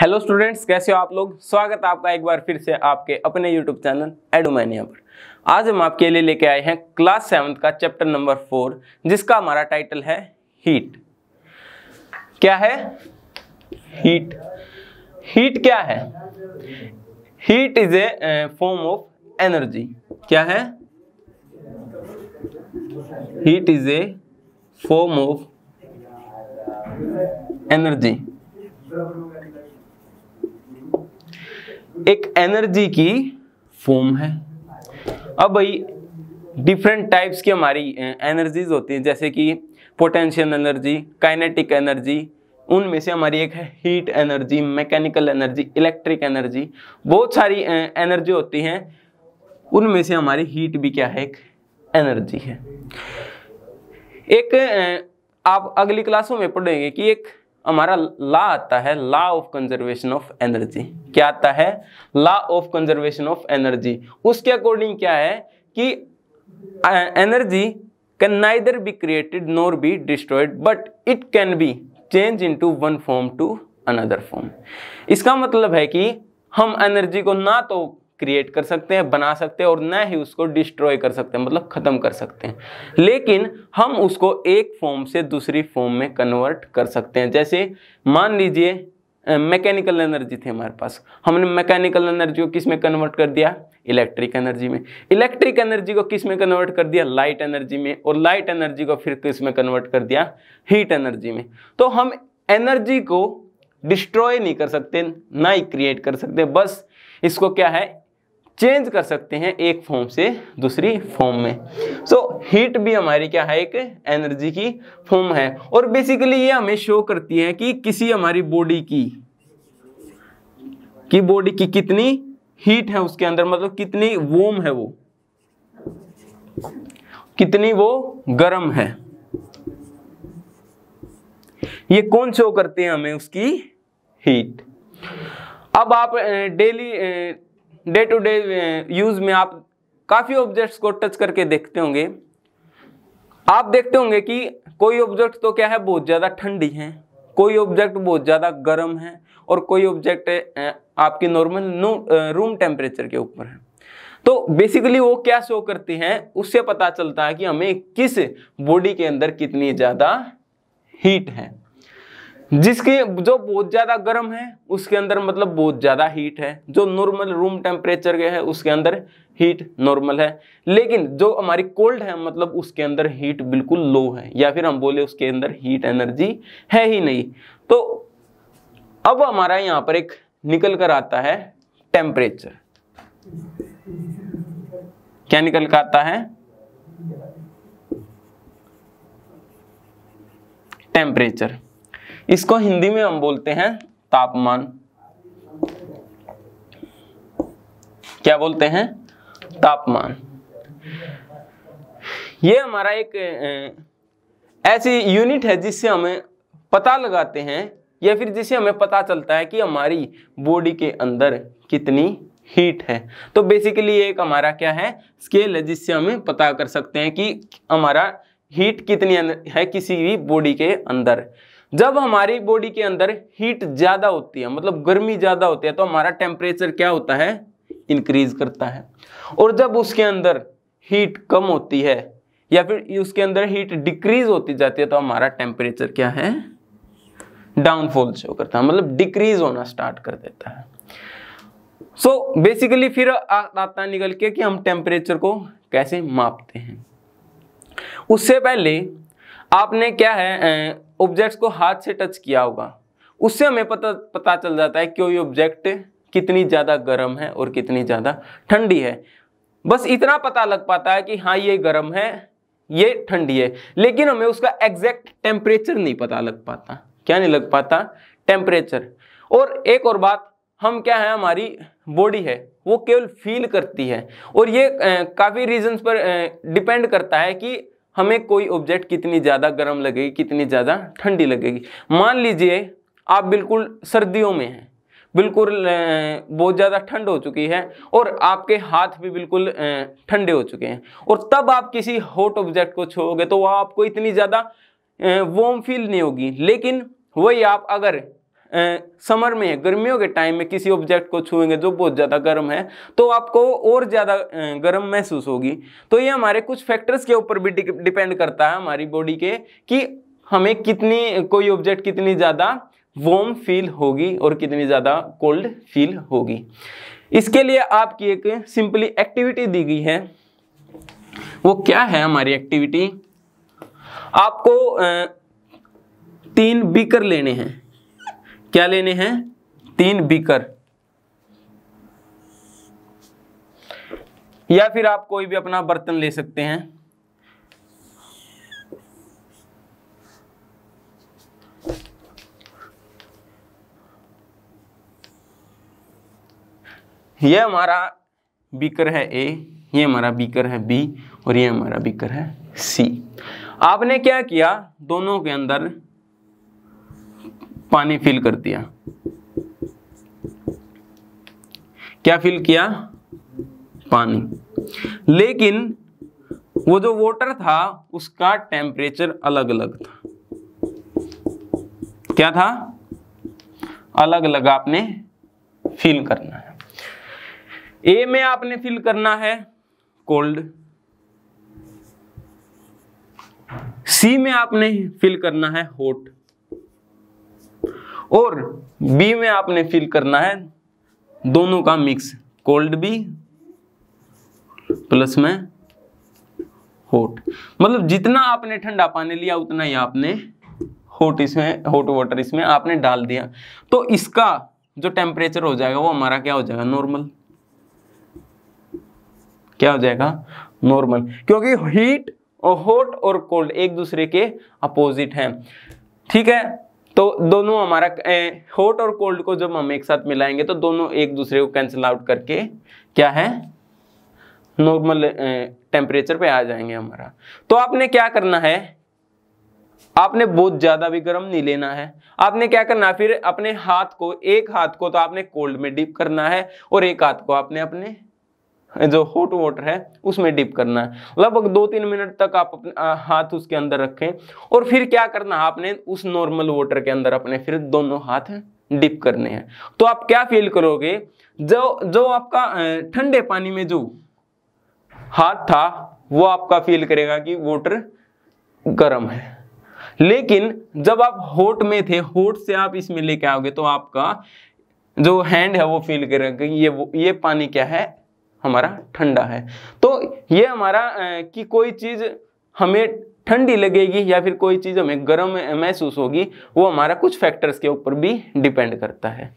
hello students कैसे हो आप लोग स्वागत है आपका एक बार फिर से आपके अपने यूट्यूब चैनल एडोमैनिया पर आज हम आपके लिए लेके आए हैं क्लास सेवन्थ का चैप्टर नंबर फोर जिसका हमारा टाइटल है हीट क्या है हीट हीट क्या है heat is a form of energy क्या है heat is a form of energy एक एनर्जी की फॉर्म है अब भाई डिफरेंट टाइप्स की हमारी एनर्जीज होती हैं जैसे कि पोटेंशियल एनर्जी काइनेटिक एनर्जी उनमें से हमारी एक है heat energy mechanical energy electric energy बहुत सारी एनर्जी होती हैं उनमें से हमारी हीट भी क्या है एक एनर्जी है एक आप अगली क्लासों में पढ़ेंगे कि एक हमारा लॉ आता है law of conservation of energy क्या आता है law of conservation of energy उसके अकॉर्डिंग क्या है कि energy can neither be created nor be destroyed but it can be change into one form to another form इसका मतलब है कि हम एनर्जी को ना तो क्रिएट कर सकते हैं बना सकते हैं और ना ही उसको डिस्ट्रॉय कर सकते हैं मतलब ख़त्म कर सकते हैं लेकिन हम उसको एक फॉर्म से दूसरी फॉर्म में कन्वर्ट कर सकते हैं जैसे मान लीजिए मैकेनिकल एनर्जी थी हमारे पास हमने मैकेनिकल एनर्जी को किस में कन्वर्ट कर दिया इलेक्ट्रिक एनर्जी में इलेक्ट्रिक एनर्जी को किस में कन्वर्ट कर दिया लाइट एनर्जी में और लाइट एनर्जी को फिर किस में कन्वर्ट कर दिया हीट एनर्जी में तो हम एनर्जी को डिस्ट्रॉय नहीं कर सकते ना ही क्रिएट कर सकते बस इसको क्या है चेंज कर सकते हैं एक फॉर्म से दूसरी फॉर्म में सो so, हीट भी हमारी क्या है एक एनर्जी की फॉर्म है और बेसिकली ये हमें शो करती है कि किसी हमारी बॉडी की कि बॉडी की कितनी हीट है उसके अंदर मतलब कितनी वोम है वो कितनी वो गर्म है ये कौन शो करते हैं हमें उसकी हीट अब आप daily day to day use में आप काफ़ी ऑब्जेक्ट्स को टच करके देखते होंगे आप देखते होंगे कि कोई ऑब्जेक्ट तो क्या है बहुत ज़्यादा ठंडी है कोई ऑब्जेक्ट बहुत ज़्यादा गर्म है और कोई ऑब्जेक्ट आपकी नॉर्मल रूम टेम्परेचर के ऊपर है तो बेसिकली वो क्या शो करती हैं उससे पता चलता है कि हमें किस बॉडी के अंदर कितनी ज़्यादा हीट है जिसकी जो बहुत ज़्यादा गर्म है उसके अंदर मतलब बहुत ज़्यादा हीट है जो नॉर्मल रूम टेम्परेचर के है उसके अंदर हीट नॉर्मल है लेकिन जो हमारी कोल्ड है मतलब उसके अंदर हीट बिल्कुल लो है या फिर हम बोले उसके अंदर हीट एनर्जी है ही नहीं तो अब हमारा यहाँ पर एक निकल कर आता है टेम्परेचर क्या निकल कर आता है टेम्परेचर इसको हिंदी में हम बोलते हैं तापमान क्या बोलते हैं तापमान ये हमारा एक ऐसी यूनिट है जिससे हमें पता लगाते हैं या फिर जिससे हमें पता चलता है कि हमारी बॉडी के अंदर कितनी हीट है तो बेसिकली एक हमारा क्या है स्केल है जिससे हमें पता कर सकते हैं कि हमारा हीट कितनी है किसी भी बॉडी के अंदर जब हमारी बॉडी के अंदर हीट ज़्यादा होती है मतलब गर्मी ज़्यादा होती है तो हमारा टेम्परेचर क्या होता है इंक्रीज करता है और जब उसके अंदर हीट कम होती है या फिर उसके अंदर हीट डिक्रीज होती जाती है तो हमारा टेम्परेचर क्या है डाउनफॉल शो करता है मतलब डिक्रीज होना स्टार्ट कर देता है सो so, बेसिकली फिर आता निकल के कि हम टेम्परेचर को कैसे मापते हैं उससे पहले आपने क्या है ऑब्जेक्ट्स को हाथ से टच किया होगा उससे हमें पता पता चल जाता है वो ऑब्जेक्ट कितनी ज़्यादा गर्म है और कितनी ज़्यादा ठंडी है बस इतना पता लग पाता है कि हाँ ये गर्म है ये ठंडी है लेकिन हमें उसका एग्जैक्ट टेम्परेचर नहीं पता लग पाता क्या नहीं लग पाता टेम्परेचर और एक और बात हम क्या है हमारी बॉडी है वो केवल फील करती है और ये काफ़ी रीजंस पर डिपेंड करता है कि हमें कोई ऑब्जेक्ट कितनी ज़्यादा गर्म लगेगी कितनी ज़्यादा ठंडी लगेगी मान लीजिए आप बिल्कुल सर्दियों में हैं बिल्कुल बहुत ज़्यादा ठंड हो चुकी है और आपके हाथ भी बिल्कुल ठंडे हो चुके हैं और तब आप किसी हॉट ऑब्जेक्ट को छोओगे तो वह आपको इतनी ज़्यादा वॉम फील नहीं होगी लेकिन वही आप अगर समर में गर्मियों के टाइम में किसी ऑब्जेक्ट को छूएंगे जो बहुत ज़्यादा गर्म है तो आपको और ज़्यादा गर्म महसूस होगी तो ये हमारे कुछ फैक्टर्स के ऊपर भी डिपेंड करता है हमारी बॉडी के कि हमें कितनी कोई ऑब्जेक्ट कितनी ज़्यादा वॉम फील होगी और कितनी ज़्यादा कोल्ड फील होगी इसके लिए आपकी एक सिंपली एक्टिविटी दी गई है वो क्या है हमारी एक्टिविटी आपको तीन बीकर लेने हैं क्या लेने हैं तीन बीकर या फिर आप कोई भी अपना बर्तन ले सकते हैं यह हमारा बीकर है ए ये हमारा बीकर है बी और ये हमारा बीकर है सी आपने क्या किया दोनों के अंदर पानी फिल कर दिया क्या फिल किया पानी लेकिन वो जो वाटर था उसका टेम्परेचर अलग अलग था क्या था अलग अलग आपने फिल करना है ए में आपने फिल करना है कोल्ड सी में आपने फिल करना है हॉट और बी में आपने फिल करना है दोनों का मिक्स कोल्ड बी प्लस में हॉट मतलब जितना आपने ठंडा पानी लिया उतना ही आपने हॉट इसमें हॉट वाटर इसमें आपने डाल दिया तो इसका जो टेम्परेचर हो जाएगा वो हमारा क्या हो जाएगा नॉर्मल क्या हो जाएगा नॉर्मल क्योंकि हीट और हॉट और कोल्ड एक दूसरे के अपोजिट हैं ठीक है तो दोनों हमारा हॉट और कोल्ड को जब हम एक साथ मिलाएंगे तो दोनों एक दूसरे को कैंसिल आउट करके क्या है नॉर्मल टेम्परेचर पे आ जाएंगे हमारा तो आपने क्या करना है आपने बहुत ज़्यादा भी गर्म नहीं लेना है आपने क्या करना फिर अपने हाथ को एक हाथ को तो आपने कोल्ड में डीप करना है और एक हाथ को आपने अपने जो हॉट वाटर है उसमें डिप करना है लगभग दो तीन मिनट तक आप अपने हाथ उसके अंदर रखें और फिर क्या करना है आपने उस नॉर्मल वाटर के अंदर अपने फिर दोनों हाथ डिप करने हैं तो आप क्या फील करोगे जो जो आपका ठंडे पानी में जो हाथ था वो आपका फील करेगा कि वाटर गर्म है लेकिन जब आप होट में थे होट से आप इसमें लेके आओगे तो आपका जो हैंड है वो फील करेगा कि ये ये पानी क्या है हमारा ठंडा है तो ये हमारा कि कोई चीज़ हमें ठंडी लगेगी या फिर कोई चीज़ हमें गर्म महसूस होगी वो हमारा कुछ फैक्टर्स के ऊपर भी डिपेंड करता है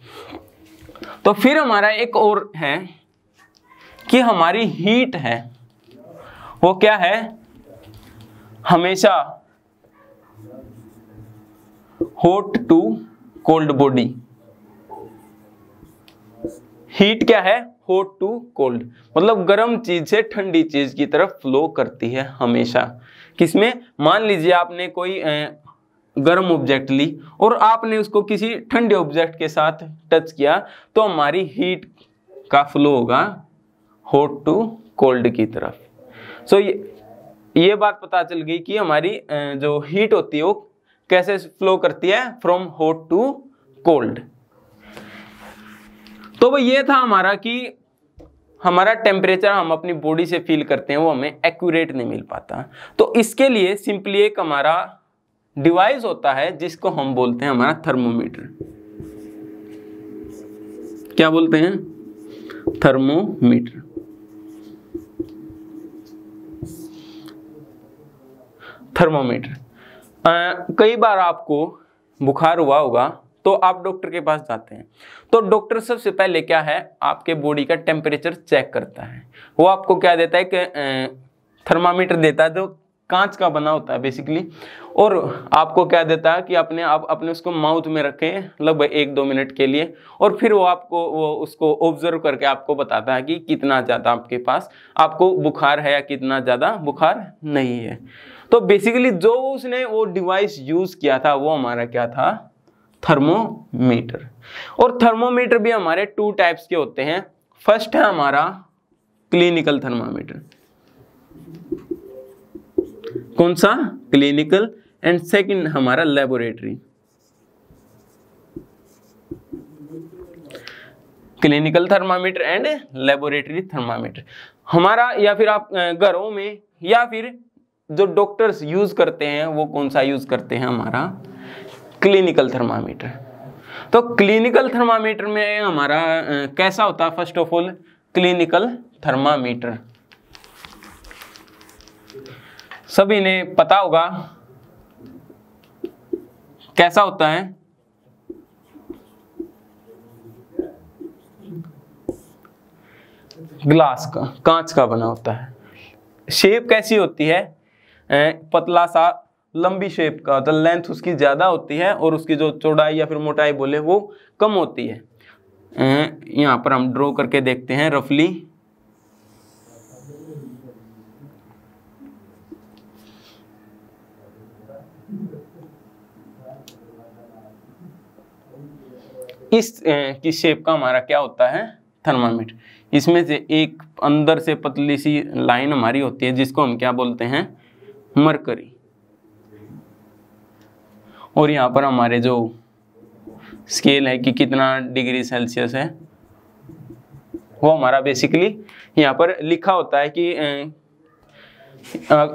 तो फिर हमारा एक और है कि हमारी हीट है वो क्या है हमेशा hot to cold body heat क्या है हॉट टू कोल्ड मतलब गर्म चीज से ठंडी चीज की तरफ फ्लो करती है हमेशा किसमें मान लीजिए आपने कोई गर्म ऑब्जेक्ट ली और आपने उसको किसी ठंडे ऑब्जेक्ट के साथ टच किया तो हमारी हीट का फ्लो होगा हॉट टू कोल्ड की तरफ सो so, ये ये बात पता चल गई कि हमारी जो हीट होती है वो कैसे फ्लो करती है फ्रॉम हॉट टू कोल्ड तो वो ये था हमारा कि हमारा टेम्परेचर हम अपनी बॉडी से फील करते हैं वो हमें एक्यूरेट नहीं मिल पाता तो इसके लिए सिंपली एक हमारा डिवाइस होता है जिसको हम बोलते हैं हमारा थर्मोमीटर क्या बोलते हैं थर्मोमीटर थर्मोमीटर कई बार आपको बुखार हुआ होगा तो आप डॉक्टर के पास जाते हैं तो डॉक्टर सबसे पहले क्या है आपके बॉडी का टेम्परेचर चेक करता है वो आपको क्या देता है कि थर्मामीटर देता है जो कांच का बना होता है बेसिकली और आपको क्या देता है कि अपने आप अपने उसको माउथ में रखें लगभग एक दो मिनट के लिए और फिर वो आपको वो उसको ऑब्जर्व करके आपको बताता है कि कितना ज़्यादा आपके पास आपको बुखार है या कितना ज़्यादा बुखार नहीं है तो बेसिकली जो उसने वो डिवाइस यूज़ किया था वो हमारा क्या था थर्मोमीटर और थर्मोमीटर भी हमारे टू टाइप्स के होते हैं फर्स्ट है हमारा क्लिनिकल थर्मामीटर कौन सा क्लिनिकल एंड सेकंड हमारा laboratory clinical thermometer and laboratory thermometer हमारा या फिर आप घरों में या फिर जो डॉक्टर्स यूज करते हैं वो कौन सा यूज करते हैं हमारा क्लिनिकल थर्मामीटर तो क्लिनिकल थर्मामीटर में हमारा कैसा होता है first of all clinical thermometer सभी ने पता होगा कैसा होता है ग्लास का कांच का बना होता है शेप कैसी होती है पतला सा लंबी शेप का होता है लेंथ उसकी ज़्यादा होती है और उसकी जो चौड़ाई या फिर मोटाई बोले वो कम होती है अं, यहाँ पर हम ड्रॉ करके देखते हैं रफली इस अं, की शेप का हमारा क्या होता है थर्मामीटर इसमें से एक अंदर से पतली सी लाइन हमारी होती है जिसको हम क्या बोलते हैं मरकरी और यहाँ पर हमारे जो स्केल है कि कितना डिग्री सेल्सियस है वो हमारा बेसिकली यहाँ पर लिखा होता है कि आ, आ,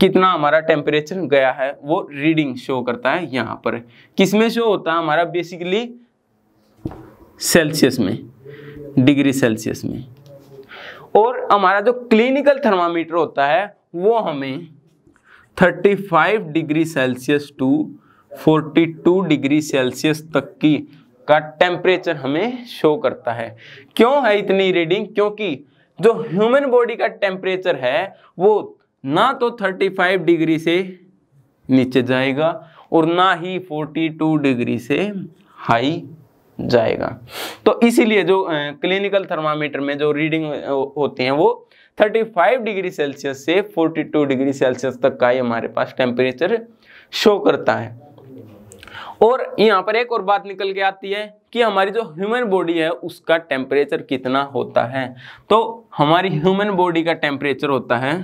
कितना हमारा टेम्परेचर गया है वो रीडिंग शो करता है यहाँ पर किस में शो होता है हमारा बेसिकली सेल्सियस में डिग्री सेल्सियस में और हमारा जो क्लिनिकल थर्मामीटर होता है वो हमें 35 degree Celsius to 42 degree Celsius तक की का टेम्परेचर हमें शो करता है क्यों है इतनी रीडिंग क्योंकि जो ह्यूमन बॉडी का टेम्परेचर है वो ना तो 35 डिग्री से नीचे जाएगा और ना ही 42 डिग्री से हाई जाएगा तो इसीलिए जो क्लिनिकल थर्मामीटर में जो रीडिंग होती है वो 35 डिग्री सेल्सियस से 42 डिग्री सेल्सियस तक का ही हमारे पास टेम्परेचर शो करता है और यहाँ पर एक और बात निकल के आती है कि हमारी जो ह्यूमन बॉडी है उसका टेम्परेचर कितना होता है तो हमारी ह्यूमन बॉडी का टेम्परेचर होता है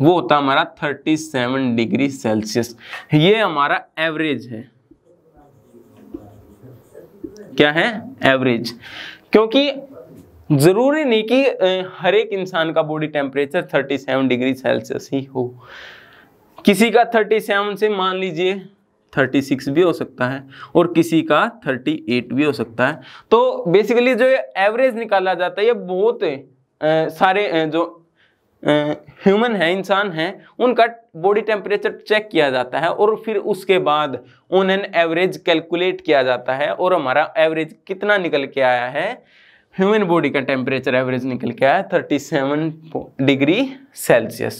वो होता हमारा 37 डिग्री सेल्सियस ये हमारा एवरेज है क्या है एवरेज क्योंकि ज़रूरी नहीं कि हर एक इंसान का बॉडी टेम्परेचर 37 डिग्री सेल्सियस ही हो किसी का 37 से मान लीजिए 36 भी हो सकता है और किसी का 38 भी हो सकता है तो बेसिकली जो एवरेज निकाला जाता है ये बहुत सारे जो ह्यूमन है इंसान है उनका बॉडी टेम्परेचर चेक किया जाता है और फिर उसके बाद ऑन एन एवरेज कैलकुलेट किया जाता है और हमारा एवरेज कितना निकल के आया है ह्यूमन बॉडी का टेम्परेचर एवरेज निकल के आया थर्टी सेवन डिग्री सेल्सियस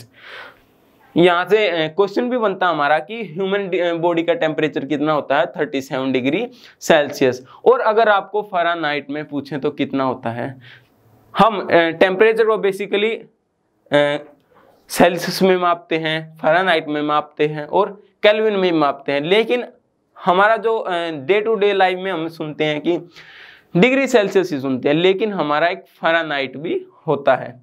यहाँ से क्वेश्चन भी बनता हमारा कि ह्यूमन बॉडी का टेम्परेचर कितना होता है 37 डिग्री सेल्सियस और अगर आपको फरानाइट में पूछें तो कितना होता है हम टेम्परेचर को बेसिकली सेल्सियस में मापते हैं फरानाइट में मापते हैं और कैलविन में मापते हैं लेकिन हमारा जो डे टू डे लाइफ में हम सुनते हैं कि डिग्री सेल्सियस ही सुनते हैं लेकिन हमारा एक फरानाइट भी होता है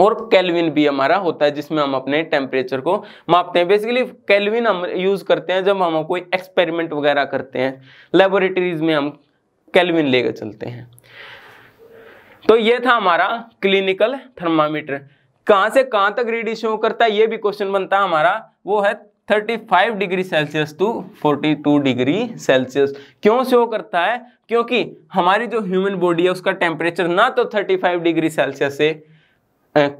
और कैलविन भी हमारा होता है जिसमें हम अपने टेम्परेचर को मापते हैं बेसिकली कैलविन हम यूज़ करते हैं जब हम कोई एक्सपेरिमेंट वगैरह करते हैं लेबोरेटरीज में हम कैलविन लेकर चलते हैं तो ये था हमारा क्लिनिकल थर्मामीटर कहां से कहां तक रीड करता है ये भी क्वेश्चन बनता है हमारा वो है 35 degree Celsius to 42 degree Celsius क्यों शो करता है क्योंकि हमारी जो ह्यूमन बॉडी है उसका टेम्परेचर ना तो 35 डिग्री सेल्सियस से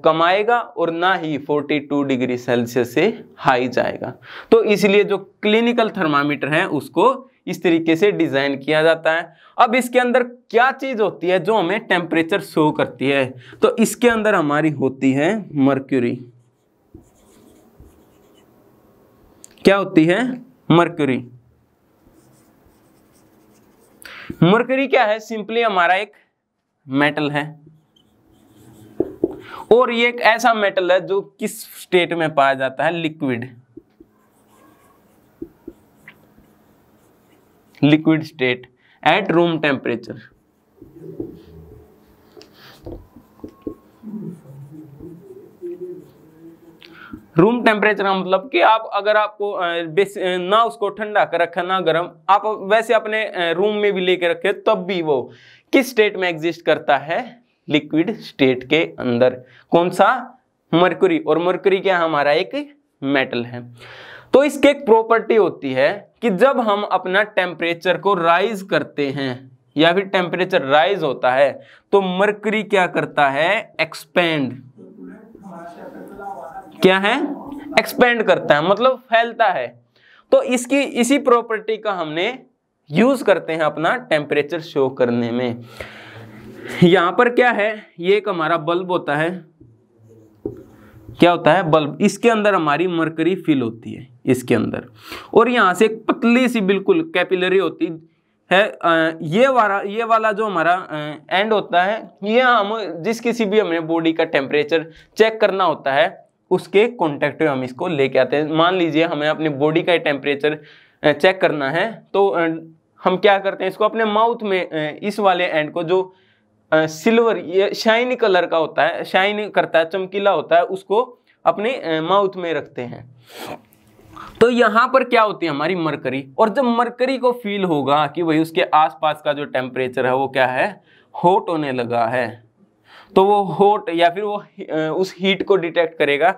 कमाएगा और ना ही 42 डिग्री सेल्सियस से हाई जाएगा तो इसलिए जो क्लिनिकल थर्मामीटर है उसको इस तरीके से डिज़ाइन किया जाता है अब इसके अंदर क्या चीज़ होती है जो हमें टेम्परेचर शो करती है तो इसके अंदर हमारी होती है मर्क्यूरी क्या होती है मरकरी मरकरी क्या है सिंपली हमारा एक मेटल है और ये एक ऐसा मेटल है जो किस स्टेट में पाया जाता है liquid liquid state at room temperature room temperature का मतलब कि आप अगर आपको ना उसको ठंडा कर रखा ना गर्म आप वैसे अपने रूम में भी लेके रखे तब भी वो किस स्टेट में एग्जिस्ट करता है लिक्विड स्टेट के अंदर कौन सा मरकुरी और मरकुरी क्या हमारा एक मेटल है तो इसकी एक प्रॉपर्टी होती है कि जब हम अपना टेम्परेचर को राइज करते हैं या फिर टेम्परेचर राइज होता है तो मरकरी क्या करता है एक्सपेंड क्या है एक्सपेंड करता है मतलब फैलता है तो इसकी इसी प्रॉपर्टी का हमने यूज करते हैं अपना टेम्परेचर शो करने में यहां पर क्या है ये एक हमारा बल्ब होता है क्या होता है बल्ब इसके अंदर हमारी मरकरी फिल होती है इसके अंदर और यहां से एक पतली सी बिल्कुल कैपिलरी होती है ये वाला ये वाला जो हमारा एंड होता है ये हम जिस किसी भी हमें बॉडी का टेम्परेचर चेक करना होता है उसके कॉन्टेक्ट में हम इसको लेके आते हैं मान लीजिए हमें अपने बॉडी का टेम्परेचर चेक करना है तो हम क्या करते हैं इसको अपने माउथ में इस वाले एंड को जो सिल्वर ये शाइन कलर का होता है शाइन करता है चमकीला होता है उसको अपने माउथ में रखते हैं तो यहाँ पर क्या होती है हमारी मरकरी और जब मरकरी को फील होगा कि भाई उसके आसपास का जो टेम्परेचर है वो क्या है हॉट होने लगा है तो वो हॉट या फिर वो उस हीट को डिटेक्ट करेगा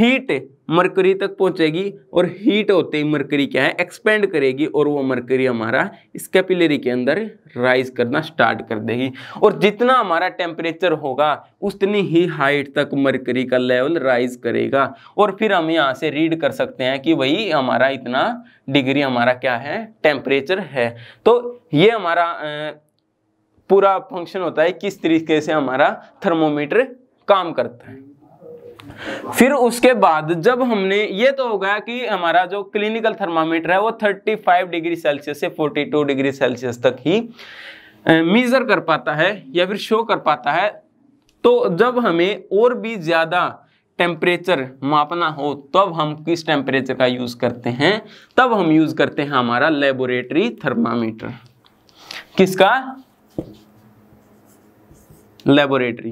हीट मरकरी तक पहुंचेगी और हीट होते ही मरकरी क्या है एक्सपेंड करेगी और वो मरकरी हमारा इस के अंदर राइज करना स्टार्ट कर देगी और जितना हमारा टेम्परेचर होगा उतनी ही हाइट तक मरकरी का लेवल राइज करेगा और फिर हम यहाँ से रीड कर सकते हैं कि भाई हमारा इतना डिग्री हमारा क्या है टेम्परेचर है तो ये हमारा पूरा फंक्शन होता है किस तरीके से हमारा थर्मोमीटर काम करता है फिर उसके बाद जब हमने ये तो हो गया कि हमारा जो क्लिनिकल थर्मामीटर है वो 35 डिग्री सेल्सियस से 42 डिग्री सेल्सियस तक ही मीज़र कर पाता है या फिर शो कर पाता है तो जब हमें और भी ज़्यादा टेम्परेचर मापना हो तब हम किस टेम्परेचर का यूज़ करते हैं तब हम यूज़ करते हैं हमारा लेबोरेटरी थर्मामीटर किसका लेबोरेटरी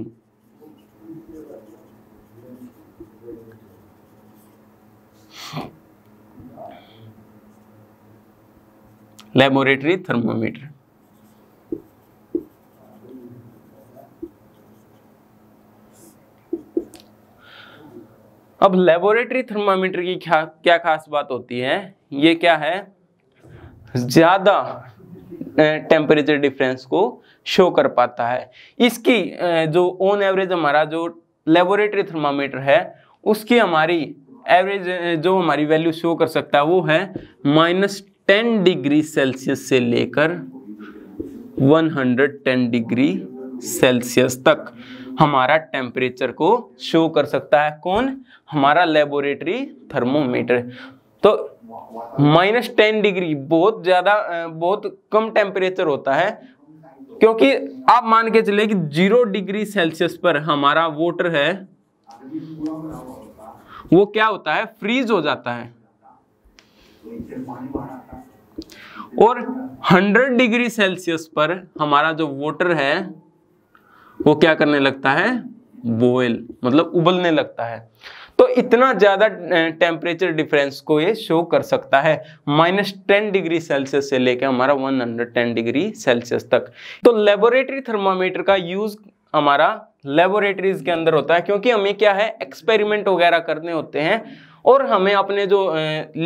लेबोरेटरी थर्मोमीटर अब लेबोरेटरी थर्मामीटर की क्या क्या खास बात होती है ये क्या है ज्यादा टेम्परेचर डिफरेंस को शो कर पाता है इसकी जो ऑन एवरेज हमारा जो लेबोरेटरी थर्मामीटर है उसकी हमारी एवरेज जो हमारी वैल्यू शो कर सकता है वो है माइनस टेन डिग्री सेल्सियस से लेकर 110 डिग्री सेल्सियस तक हमारा टेम्परेचर को शो कर सकता है कौन हमारा लेबोरेटरी थर्मोमीटर तो माइनस टेन डिग्री बहुत ज्यादा बहुत कम टेम्परेचर होता है क्योंकि आप मान के चले कि जीरो डिग्री सेल्सियस पर हमारा वोटर है वो क्या होता है फ्रीज हो जाता है और 100 डिग्री सेल्सियस पर हमारा जो वोटर है वो क्या करने लगता है बोयल मतलब उबलने लगता है तो इतना ज़्यादा टेम्परेचर डिफरेंस को ये शो कर सकता है माइनस टेन डिग्री सेल्सियस से लेकर हमारा one hundred ten degree Celsius तक तो लेबोरेटरी थर्मामीटर का यूज़ हमारा लेबोरेटरीज के अंदर होता है क्योंकि हमें क्या है एक्सपेरिमेंट वगैरह करने होते हैं और हमें अपने जो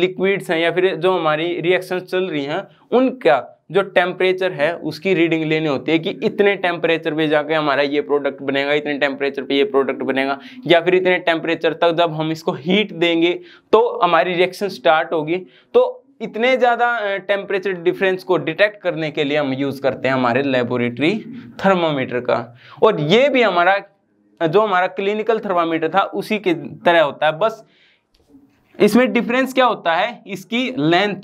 लिक्विड्स हैं या फिर जो हमारी रिएक्शन चल रही हैं उनका जो टेम्परेचर है उसकी रीडिंग लेनी होती है कि इतने टेम्परेचर पे जाके हमारा ये प्रोडक्ट बनेगा इतने टेम्परेचर पे ये प्रोडक्ट बनेगा या फिर इतने टेम्परेचर तक जब हम इसको हीट देंगे तो हमारी रिएक्शन स्टार्ट होगी तो इतने ज़्यादा टेम्परेचर डिफरेंस को डिटेक्ट करने के लिए हम यूज़ करते हैं हमारे लेबोरेटरी थर्मोमीटर का और ये भी हमारा जो हमारा क्लिनिकल थर्मामीटर था उसी की तरह होता है बस इसमें डिफरेंस क्या होता है इसकी लेंथ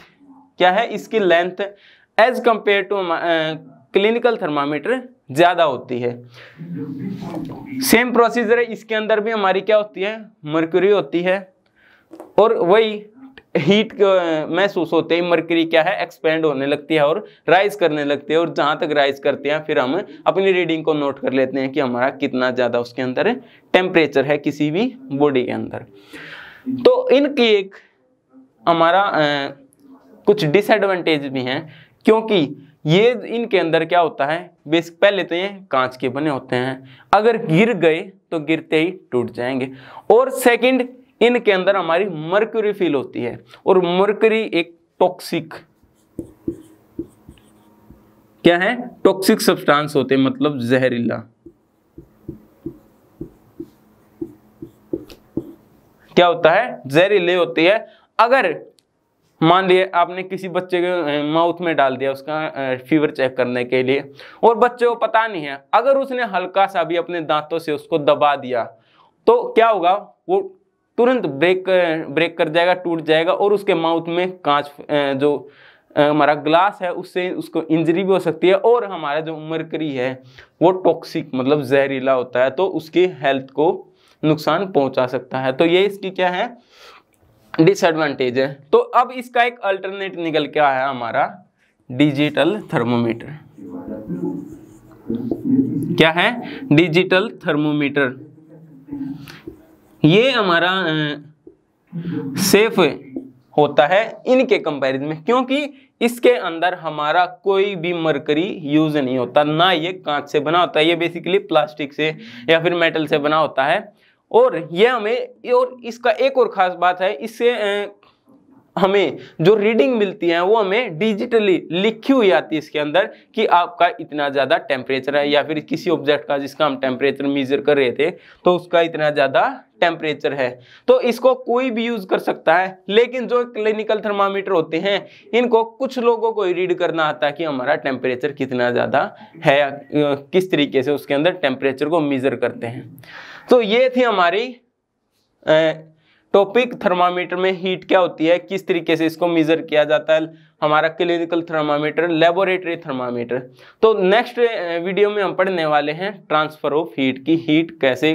क्या है इसकी length as compare to clinical thermometer ज़्यादा होती है सेम प्रोसीजर है इसके अंदर भी हमारी क्या होती है मर्क्यूरी होती है और वही हीट महसूस होते ही मरकरी क्या है एक्सपेंड होने लगती है और राइज करने लगती है और जहां तक राइज करते हैं फिर हम अपनी रीडिंग को नोट कर लेते हैं कि हमारा कितना ज़्यादा उसके अंदर टेम्परेचर है किसी भी बॉडी के अंदर तो इनकी एक हमारा कुछ डिसएडवांटेज भी हैं क्योंकि ये इनके अंदर क्या होता है बेस पहले तो ये कांच के बने होते हैं अगर गिर गए तो गिरते ही टूट जाएंगे और सेकंड इनके अंदर हमारी मर्क्यूरी फील होती है और मर्क्यूरी एक टॉक्सिक क्या है टॉक्सिक सब्सटेंस होते हैं मतलब जहरीला क्या होता है जहरीले होती है अगर मान लिया आपने किसी बच्चे के माउथ में डाल दिया उसका फीवर चेक करने के लिए और बच्चे को पता नहीं है अगर उसने हल्का सा भी अपने दांतों से उसको दबा दिया तो क्या होगा वो तुरंत ब्रेक ब्रेक कर जाएगा टूट जाएगा और उसके माउथ में कांच जो हमारा ग्लास है उससे उसको इंजरी भी हो सकती है और हमारा जो मरकरी है वो टॉक्सिक मतलब जहरीला होता है तो उसकी हेल्थ को नुकसान पहुंचा सकता है तो ये इसकी क्या है डिसएडवांटेज है तो अब इसका एक अल्टरनेट निकल के आया हमारा डिजिटल थर्मोमीटर क्या है डिजिटल थर्मोमीटर ये हमारा सेफ होता है इनके कंपैरिजन में क्योंकि इसके अंदर हमारा कोई भी मरकरी यूज नहीं होता ना ये कांच से बना होता है ये बेसिकली प्लास्टिक से या फिर मेटल से बना होता है और यह हमें और इसका एक और ख़ास बात है इससे हमें जो रीडिंग मिलती है वो हमें डिजिटली लिखी हुई आती है इसके अंदर कि आपका इतना ज़्यादा टेम्परेचर है या फिर किसी ऑब्जेक्ट का जिसका हम टेम्परेचर मेजर कर रहे थे तो उसका इतना ज़्यादा टेम्परेचर है तो इसको कोई भी यूज़ कर सकता है लेकिन जो क्लिनिकल थर्मामीटर होते हैं इनको कुछ लोगों को रीड करना आता है कि हमारा टेम्परेचर कितना ज़्यादा है किस तरीके से उसके अंदर टेम्परेचर को मेज़र करते हैं तो ये थी हमारी टॉपिक थर्मामीटर में हीट क्या होती है किस तरीके से इसको मेजर किया जाता है हमारा क्लिनिकल थर्मामीटर लेबोरेटरी थर्मामीटर तो नेक्स्ट वीडियो में हम पढ़ने वाले हैं ट्रांसफर ऑफ हीट की हीट कैसे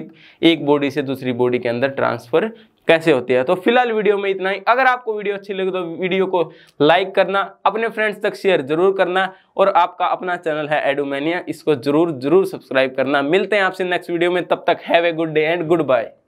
एक बॉडी से दूसरी बॉडी के अंदर ट्रांसफर कैसे होती है तो फिलहाल वीडियो में इतना ही अगर आपको वीडियो अच्छी लगे तो वीडियो को लाइक करना अपने फ्रेंड्स तक शेयर जरूर करना और आपका अपना चैनल है एडोमैनिया इसको जरूर जरूर सब्सक्राइब करना मिलते हैं आपसे नेक्स्ट वीडियो में तब तक have a good day and good bye